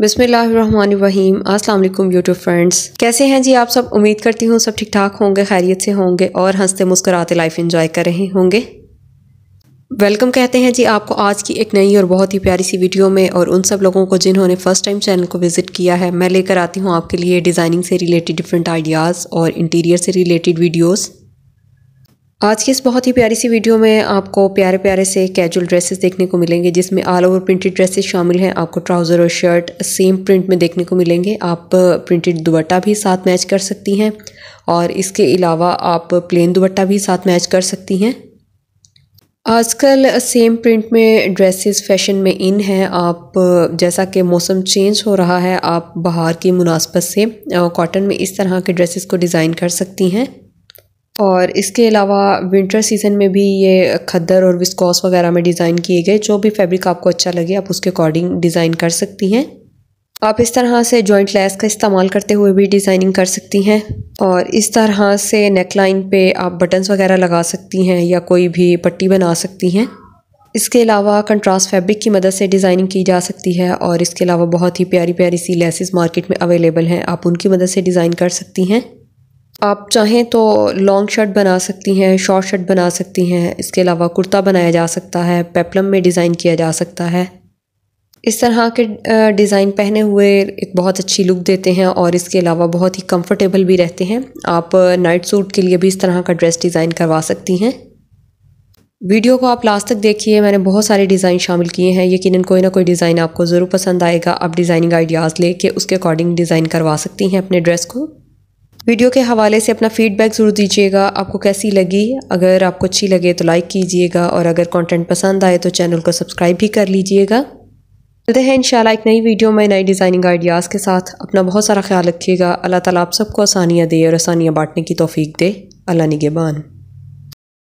बिसमीम अल्लाम YouTube friends कैसे हैं जी आप सब उम्मीद करती हूँ सब ठीक ठाक होंगे खैरियत से होंगे और हंसते मुस्कुराते लाइफ इंजॉय कर रहे होंगे वेलकम कहते हैं जी आपको आज की एक नई और बहुत ही प्यारी सी वीडियो में और उन सब लोगों को जिन्होंने फ़र्स्ट टाइम चैनल को विज़िट किया है मैं लेकर आती हूँ आपके लिए डिज़ाइनिंग से रिलेटेड डिफरेंट आइडियाज़ और इंटीरियर से रिलेटेड वीडियोज़ आज की इस बहुत ही प्यारी सी वीडियो में आपको प्यारे प्यारे से कैजुअल ड्रेसेस देखने को मिलेंगे जिसमें ऑल ओवर प्रिंटेड ड्रेसेस शामिल हैं आपको ट्राउज़र और शर्ट सेम प्रिंट में देखने को मिलेंगे आप प्रिंटेड दुपट्टा भी साथ मैच कर सकती हैं और इसके अलावा आप प्लेन दुपट्टा भी साथ मैच कर सकती हैं आजकल सेम प्रिंट में ड्रेसेस फैशन में इन हैं आप जैसा कि मौसम चेंज हो रहा है आप बाहर की मुनासबत से कॉटन में इस तरह के ड्रेसेस को डिज़ाइन कर सकती हैं और इसके अलावा विंटर सीज़न में भी ये खद्दर और विस्कॉस वगैरह में डिज़ाइन किए गए जो भी फैब्रिक आपको अच्छा लगे आप उसके अकॉर्डिंग डिज़ाइन कर सकती हैं आप इस तरह से जॉइंट लेस का इस्तेमाल करते हुए भी डिज़ाइनिंग कर सकती हैं और इस तरह से नेकलाइन पे आप बटन्स वगैरह लगा सकती हैं या कोई भी पट्टी बना सकती हैं इसके अलावा कंट्रास्ट फैब्रिक की मदद से डिज़ाइनिंग की जा सकती है और इसके अलावा बहुत ही प्यारी प्यारी सी लेसेस मार्केट में अवेलेबल हैं आप उनकी मदद से डिज़ाइन कर सकती हैं आप चाहें तो लॉन्ग शर्ट बना सकती हैं शॉर्ट शर्ट बना सकती हैं इसके अलावा कुर्ता बनाया जा सकता है पेपलम में डिज़ाइन किया जा सकता है इस तरह के डिज़ाइन पहने हुए एक बहुत अच्छी लुक देते हैं और इसके अलावा बहुत ही कंफर्टेबल भी रहते हैं आप नाइट सूट के लिए भी इस तरह का ड्रेस डिज़ाइन करवा सकती हैं वीडियो को आप लास्ट तक देखिए मैंने बहुत सारे डिज़ाइन शामिल किए हैं यकीन कोई ना कोई डिज़ाइन आपको ज़रूर पसंद आएगा आप डिज़ाइनिंग आइडियाज़ लेके उसके अकॉर्डिंग डिज़ाइन करवा सकती हैं अपने ड्रेस को वीडियो के हवाले से अपना फीडबैक ज़रूर दीजिएगा आपको कैसी लगी अगर आपको अच्छी लगे तो लाइक कीजिएगा और अगर कंटेंट पसंद आए तो चैनल को सब्सक्राइब भी कर लीजिएगा चलते हैं इंशाल्लाह एक नई वीडियो में नई डिज़ाइनिंग आइडियाज़ के साथ अपना बहुत सारा ख्याल रखिएगा अल्लाह ताला आप सबको आसानियाँ दे और आसानियाँ बांटने की तोफ़ी दे अल्लाह निगेबान